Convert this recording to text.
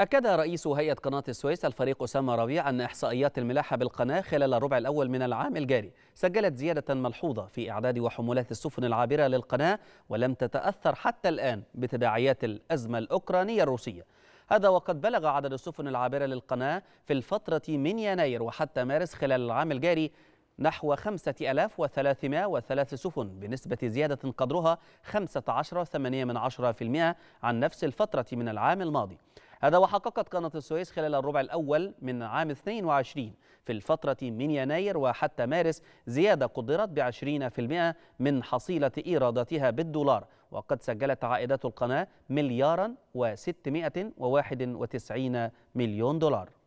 أكد رئيس هيئة قناة السويس الفريق أسامة ربيع أن إحصائيات الملاحة بالقناة خلال الربع الأول من العام الجاري سجلت زيادة ملحوظة في إعداد وحمولات السفن العابرة للقناة ولم تتأثر حتى الآن بتداعيات الأزمة الأوكرانية الروسية هذا وقد بلغ عدد السفن العابرة للقناة في الفترة من يناير وحتى مارس خلال العام الجاري نحو 5303 سفن بنسبة زيادة قدرها 15.8% عن نفس الفترة من العام الماضي هذا وحققت قناة السويس خلال الربع الأول من عام 22 في الفترة من يناير وحتى مارس زيادة قدرت ب 20% من حصيلة إيراداتها بالدولار وقد سجلت عائدات القناة مليارا و691 مليون دولار